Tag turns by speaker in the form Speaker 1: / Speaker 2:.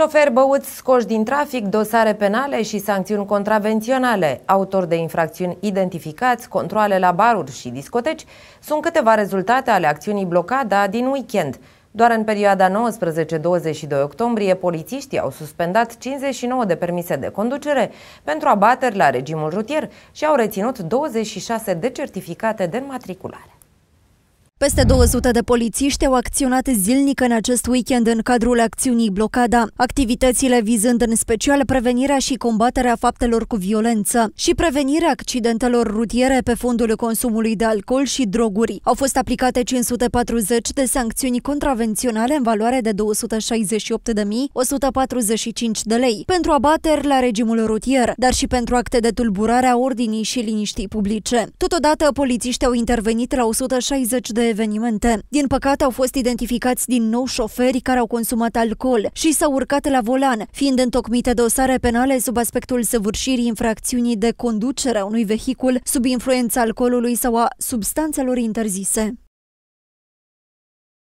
Speaker 1: Șofer băuți scoși din trafic, dosare penale și sancțiuni contravenționale, autori de infracțiuni identificați, controle la baruri și discoteci sunt câteva rezultate ale acțiunii blocada din weekend. Doar în perioada 19-22 octombrie, polițiștii au suspendat 59 de permise de conducere pentru abateri la regimul rutier și au reținut 26 de certificate de înmatriculare.
Speaker 2: Peste 200 de polițiști au acționat zilnic în acest weekend în cadrul acțiunii Blocada, activitățile vizând în special prevenirea și combaterea faptelor cu violență și prevenirea accidentelor rutiere pe fondul consumului de alcool și droguri. Au fost aplicate 540 de sancțiuni contravenționale în valoare de 268.145 de lei pentru abateri la regimul rutier, dar și pentru acte de tulburare a ordinii și liniștii publice. Totodată, polițiști au intervenit la 160 de evenimente. Din păcate au fost identificați din nou șoferi care au consumat alcool și s-au urcat la volan, fiind întocmite dosare penale sub aspectul săvârșirii infracțiunii de conducere a unui vehicul sub influența alcoolului sau a substanțelor interzise.